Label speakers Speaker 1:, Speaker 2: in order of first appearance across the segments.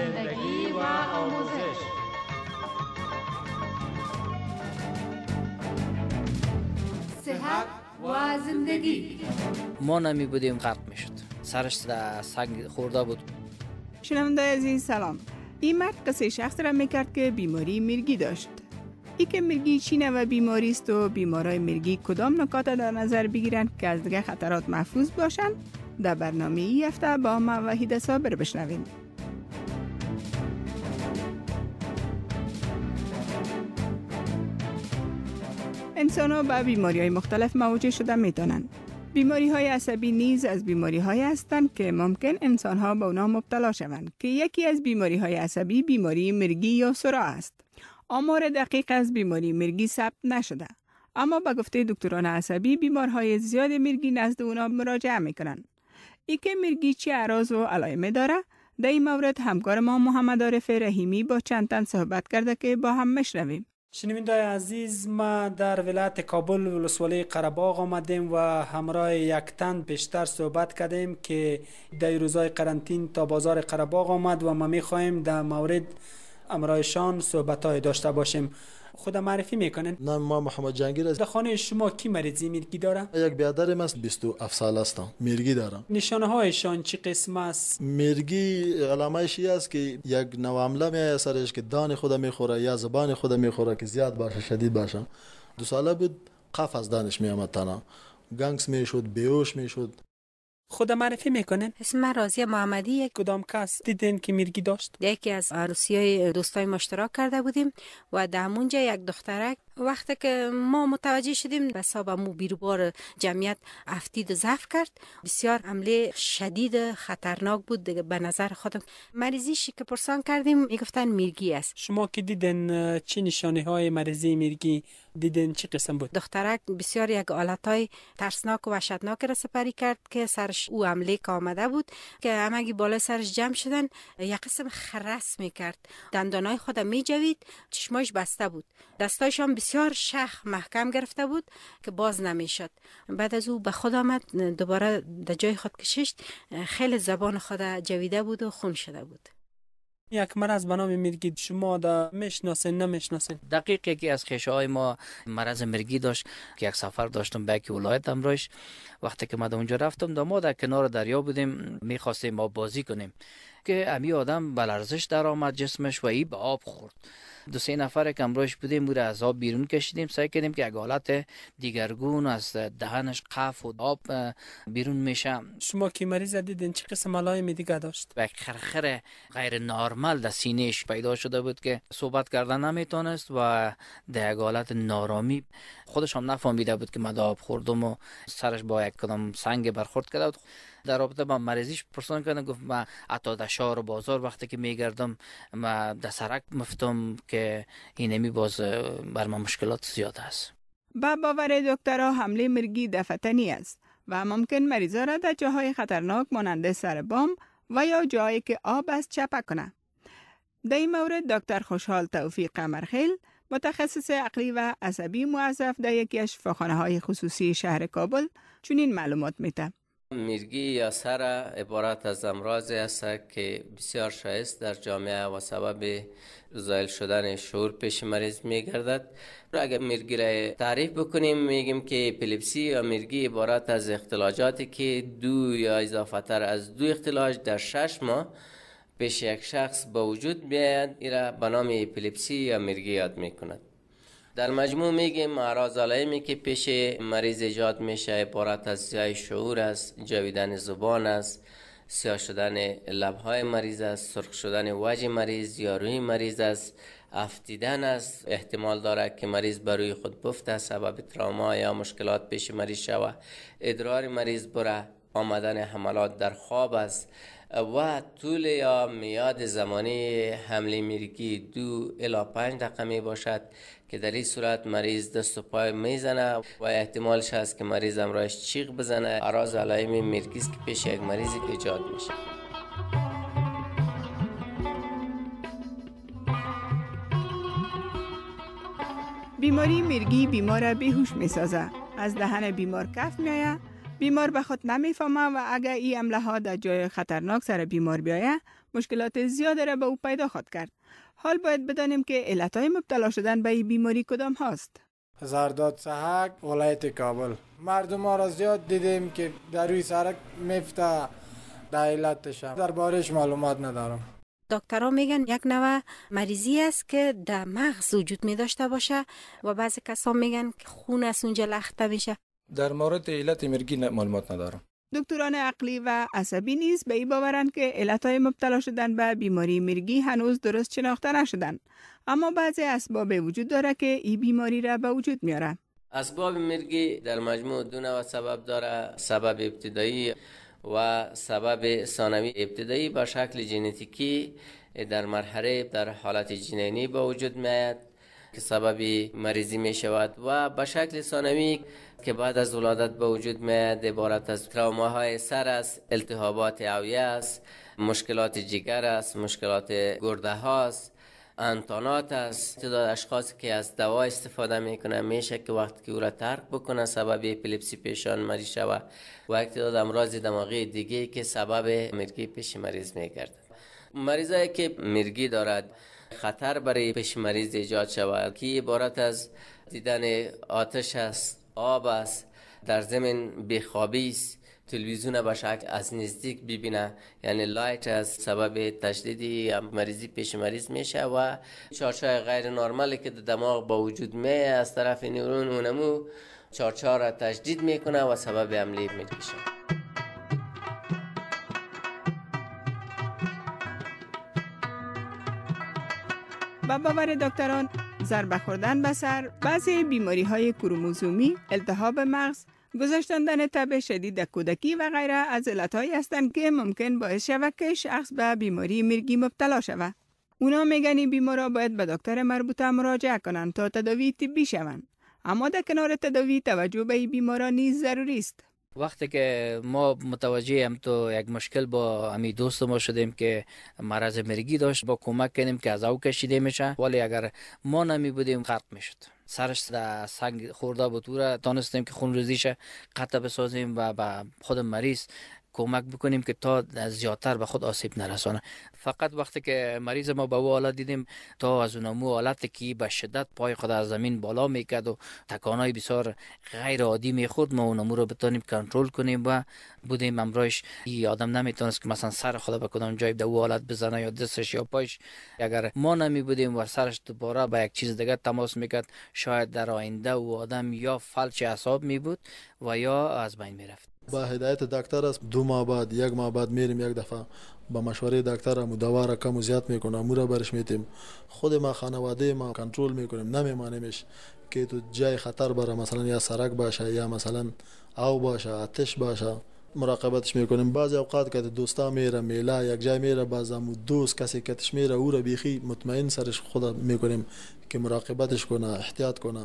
Speaker 1: زندگی و آموزش
Speaker 2: صحت و زندگی
Speaker 3: ما نمی بودیم غرق می شد سرش در سنگ خورده بود
Speaker 2: شنونده عزیز سلام این مرد قصه شخص را میکرد که بیماری مرگی داشت ای که مرگی چینه و بیماری است و بیمارای مرگی کدام نکات در نظر بگیرند که از دیگه خطرات محفوظ باشند در برنامه ای هفته با ما و صابر بشنویم انسان ها به بیماری های مختلف مواجه شده می دانند. بیماری های عصبی نیز از بیماری های هستند که ممکن انسان ها به اونا مبتلا شوند که یکی از بیماری های عصبی بیماری مرگی یا سرا است. آمار دقیق از بیماری مرگی ثبت نشده. اما به گفته دکتران عصبی بیمارهای زیاد مرگی نزد اونا مراجعه میکنند. ای که مرگی چه عراض و علائمه داره؟ در این مورد همکار ما محمد عارف رحیمی با چند تن صحبت کرده که با هم مشنویم.
Speaker 4: شنوینده عزیز ما در ولایت کابل ولسوالی قرباغ آمدیم و همراه یک تن بیشتر صحبت کردیم که در روزای قرنطین تا بازار قرباغ آمد و ما میخواهیم در مورد امرایشان صحبت های داشته باشیم خدا معرفی میکنن نام ما محمد جنگیر
Speaker 1: است خانه شما کی مریضی میرگی داره یک برادر من 27 سال هستم میرگی دارم نشانه هایشان چی قسم است میرگی علامه است که یک نوامله میای سرش که دان خود میخوره یا زبان خود میخوره که زیاد باشه شدید باشه دو ساله بود قف از دانش آمد تنها گنگس میشد بیوش میشد خود
Speaker 4: معرفی میکنین اسم راضیه محمدی یک کدام کس دیدین که میرگی داشت یکی از عروسی های دوستای مشترک کرده بودیم و در یک دخترک وقتی که ما متوجه شدیم به حساب مو بیروبار جمعیت افتید و ضعف کرد بسیار عمله شدید خطرناک بود به نظر خودم مریضیشی که پرسان کردیم میگفتن میرگی است شما که دیدن چه نشانه های مریضی میرگی دیدن چه قسم بود دخترک بسیار یک حالت های ترسناک و وحشتناک را سپری کرد که سرش او عمله که آمده بود که همگی بالا سرش جمع شدن یک قسم خرس میکرد دندانای خودم میجوید چشمایش بسته بود دستایش هم بسیار شخ محکم گرفته بود که باز نمیشد بعد از او به خود آمد دوباره در جای خود کشش خیلی زبان خود جویده بود و خون شده بود یک مرز به نام مرگی شما دا میشناسین نمیشناسین
Speaker 3: دقیق یکی از خیشه های ما مرز مرگی داشت که یک سفر داشتم به یک ولایت امرویش وقتی که ما دا اونجا رفتم دا ما در کنار دریا بودیم میخواستیم ما بازی کنیم که امی آدم بلرزش در آمد جسمش و ای به آب خورد دو سه نفر که امروش بودیم بود را از آب بیرون کشیدیم سعی کردیم که اگه حالت دیگرگون از دهنش قف و آب بیرون میشه شما که مریض دیدین چه قسم علایمی دیگه داشت و خرخر غیر نارمل در سینهش پیدا شده بود که صحبت کردن نمیتونست و در حالت نارامی خودش هم نفهمیده بود که مداب خوردم و سرش با یک کدام سنگ برخورد کرده بود در رابطه با مریضیش پرسان کردن گفت من حتی و بازار وقتی که میگردم ما در سرک مفتم که اینمی باز بر مشکلات زیاد است
Speaker 2: به باور دکترها حمله مرگی دفتنی است و ممکن مریضا را در جاهای خطرناک مانند سر بام و یا جایی که آب است چپک کنه در این مورد دکتر خوشحال توفیق قمرخیل متخصص عقلی و عصبی معذف در یکی از شفاخانه های خصوصی شهر کابل چنین معلومات میده
Speaker 5: میرگی یا سر عبارت از امراضی است که بسیار شایست در جامعه و سبب زایل شدن شعور پیش مریض میگردد را اگر میرگی را تعریف بکنیم میگیم که اپیلپسی یا میرگی عبارت از اختلاجاتی که دو یا اضافه تر از دو اختلاج در شش ماه پیش یک شخص با وجود بیاید ایره به نام اپیلپسی یا میرگی یاد میکند در مجموع میگیم اعراض علائمی که پیش مریض ایجاد میشه عبارت از سیاه شعور است جاویدن زبان است سیاه شدن لبهای مریض است سرخ شدن وجه مریض یا روی مریض است افتیدن است احتمال دارد که مریض بر روی خود بفته سبب تراما یا مشکلات پیش مریض شود ادرار مریض بره آمدن حملات در خواب است و طول یا میاد زمانی حمله میرگی دو الا پنج دقیقه می باشد که در این صورت مریض دست و پای زنه و احتمالش هست که مریض امراش چیغ بزنه اراز علائم میرگیز که پیش یک مریض ایجاد میشه
Speaker 2: بیماری مرگی بیمار بیهوش می سازه. از دهن بیمار کف می بیمار به خود نمیفهمه و اگر این عمله ها در جای خطرناک سر بیمار بیایه مشکلات زیاد را به او پیدا خواد کرد حال باید بدانیم که علت های مبتلا شدن به این بیماری کدام هاست
Speaker 1: زرداد سحق، ولایت کابل مردم ها را زیاد دیدیم که در روی سرک میفته در علتش در بارش معلومات ندارم
Speaker 4: دکترها میگن یک نوع مریضی است که در مغز وجود می داشته باشه و بعضی کسا میگن که خون
Speaker 2: از اونجا لخته میشه
Speaker 1: در مورد علت مرگی معلومات ندارم
Speaker 2: دکتران عقلی و عصبی نیز به این باورند که علتهای مبتلا شدن به بیماری مرگی هنوز درست شناخته نشدند اما بعضی اسباب وجود داره که این بیماری را به وجود میاره
Speaker 5: اسباب مرگی در مجموع دو نوع سبب داره سبب ابتدایی و سبب ثانوی ابتدایی با شکل ژنتیکی در مرحله در حالت جنینی به وجود میاد که سبب مریضی می شود و به شکل ثانوی که بعد از ولادت به وجود میاد عبارت از تروماهای سر است التهابات اویه است مشکلات جگر است مشکلات گرده است، انتانات است تعداد اشخاص که از دوا استفاده میکنه میشه که وقتی که او را ترک بکنه سبب اپیلپسی پیشان مریض شود و تعداد امراض دماغی دیگه که سبب مرگی پیش مریض میگرده مریضایی که مرگی دارد خطر برای مریض ایجاد شود که عبارت از دیدن آتش است آب است در زمین بخوابی است تلویزیون بشک از نزدیک ببینه یعنی لایت از سبب تشدیدی، مریضی پیش مریض میشه و های غیر نرمالی که در دماغ با وجود می از طرف نیورون اونمو ها را تشدید میکنه و سبب عملی میکشه.
Speaker 2: و باور دکتران ضربه خوردن به سر بعضی بیماری های کروموزومی التهاب مغز گذاشتن تب شدید در کودکی و غیره از علتهایی هستند که ممکن باعث شود که شخص به بیماری مرگی مبتلا شود اونا میگن این بیمارا باید به دکتر مربوطه مراجعه کنند تا تداوی طبی شوند اما در کنار تداوی توجه به این بیمارا نیز ضروری است
Speaker 3: وقتی که ما متوجه هم تو یک مشکل با امی دوست ما شدیم که مرض مرگی داشت با کمک کنیم که از او کشیده میشه ولی اگر ما نمی بودیم غرق میشد سرش در سنگ خورده بود او که خون شد قطع بسازیم و به خود مریض کمک بکنیم که تا زیادتر به خود آسیب نرسانه فقط وقتی که مریض ما به او دیدیم تا از اون مو حالت که به شدت پای خود از زمین بالا میکرد و تکانای بسیار غیر عادی میخورد ما اون رو بتونیم کنترل کنیم و بودیم امرایش ای آدم نمیتونست که مثلا سر خود به کدام جای به او حالت بزنه یا دستش یا پایش اگر ما نمی بودیم و سرش دوباره به یک چیز دیگه تماس میکرد شاید در آینده او آدم یا فلج اعصاب می بود و یا از بین میرفت
Speaker 1: با هدایت دکتر است دو ماه بعد یک ماه بعد میریم یک دفعه با مشوره دکتر هم دوا را کم و زیاد میکنم امور برش میتیم خود ما خانواده ما کنترل میکنیم نمیمانیمش که تو جای خطر بره مثلا یا سرک باشه یا مثلا او باشه آتش باشه مراقبتش میکنیم بعضی اوقات که دوستا میره میلا یک جای میره بعضم دوست کسی کتش میره او را بیخی مطمئن سرش خود میکنیم که مراقبتش کنه احتیاط کنه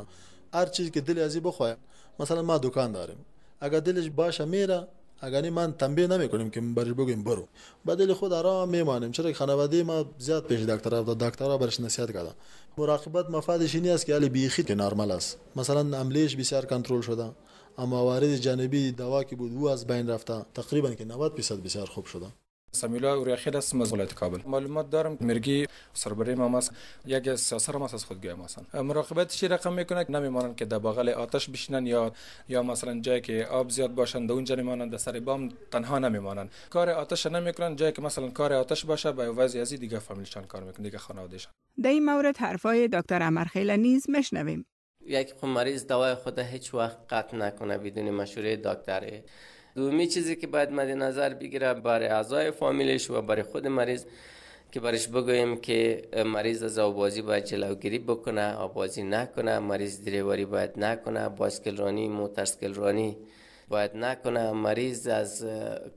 Speaker 1: هر چیزی که دل ازی بخواه مثلا ما دکان داریم اگر دلش باشه میره اگر من تنبیه کنیم که برش بگویم برو به دل خود آرام میمانیم چرا که خانواده ما زیاد پیش دکتر رفت دکتر برش نصیحت کرده. مراقبت مفادش اینی است که علی بیخی که نرمال است مثلا عملیش بسیار کنترل شده اما وارد جانبی دوا که بود او از بین رفته تقریبا که 90 درصد بسیار خوب شده سمیلا اوریاخیل هستم از ولایت کابل معلومات دارم مرگی سربری ما ماست یک از سر ما از خود ما هستند مراقبت چی رقم میکنه نمیمانند که در بغل آتش بشینن یا یا مثلا جایی که آب زیاد باشند اونجا نمیمانند در سر بام تنها نمیمانند کار آتش نمیکنن جایی که مثلا کار آتش باشه به وضعی از دیگه فامیلشان کار میکنه دیگه خانوادهشان
Speaker 2: در این مورد حرفای دکتر خیلی نیز میشنویم
Speaker 1: یک مریض دوای خود
Speaker 5: هیچ وقت قطع نکنه بدون مشوره دکتره دومی چیزی که باید مد نظر بگیره برای اعضای فامیلش و برای خود مریض که برش بگویم که مریض از آبازی باید جلوگیری بکنه آبازی نکنه مریض دریواری باید نکنه باسکل رانی موترسکل باید نکنه مریض از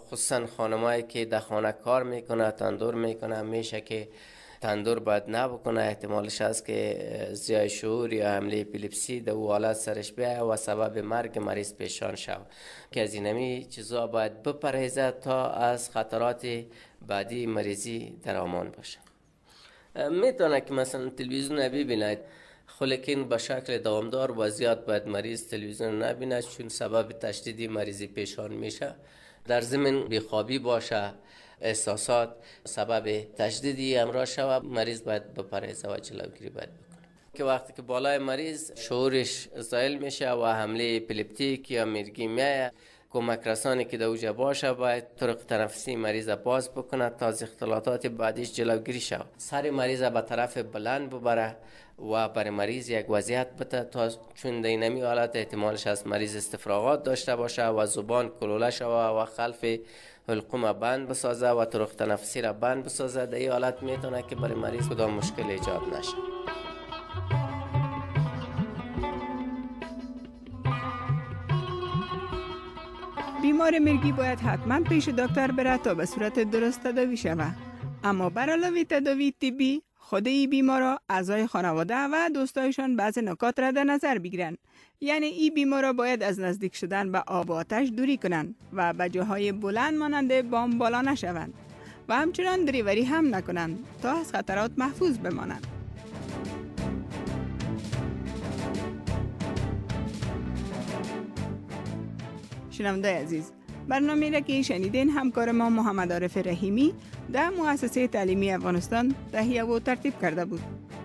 Speaker 5: خصوصا خانمایی که در خانه کار میکنه تندور میکنه میشه که تندور باید نبکنه احتمالش هست که زیای شعور یا حمله اپیلیپسی در او حالت سرش بیا و سبب مرگ مریض پیشان شود که از اینمی چیزا باید بپرهیزه تا از خطرات بعدی مریضی در آمان باشه میتونه که مثلا تلویزیون ببیند خلکین به شکل دوامدار و زیاد باید مریض تلویزیون نبیند چون سبب تشدید مریضی پیشان میشه در زمین بیخوابی باشه احساسات سبب تجدیدی امراض شود مریض باید به و جلوگیری باید بکنه که وقتی که بالای مریض شعورش زایل میشه و حمله پلیپتیک یا میرگی میایه کمک رسانی که در باشه باید طرق تنفسی مریض باز بکنه تا از اختلاطات بعدیش جلوگیری شود سر مریض به طرف بلند ببره و برای مریض یک وضعیت بده تا چون نمی حالت احتمالش از مریض استفراغات داشته باشه و زبان کلوله شوه و خلف حلقوم بند بسازه و طرق تنفسی را بند بسازه در این حالت میتونه که برای مریض کدام مشکل
Speaker 2: ایجاد نشه بیمار مرگی باید حتما پیش دکتر بره تا به صورت درست تداوی شود اما برای تداوی تیبی خود ای بیمارا اعضای خانواده و دوستایشان بعض نکات را در نظر بگیرن. یعنی ای بیمارا باید از نزدیک شدن به آب و آتش دوری کنند و به جاهای بلند مانند بام بالا نشوند و همچنان دریوری هم نکنند تا از خطرات محفوظ بمانند شنونده عزیز برنامه را که شنیدین همکار ما محمد عارف رحیمی ده مؤسسه تعلیمی افغانستان تهیه و ترتیب کرده
Speaker 3: بود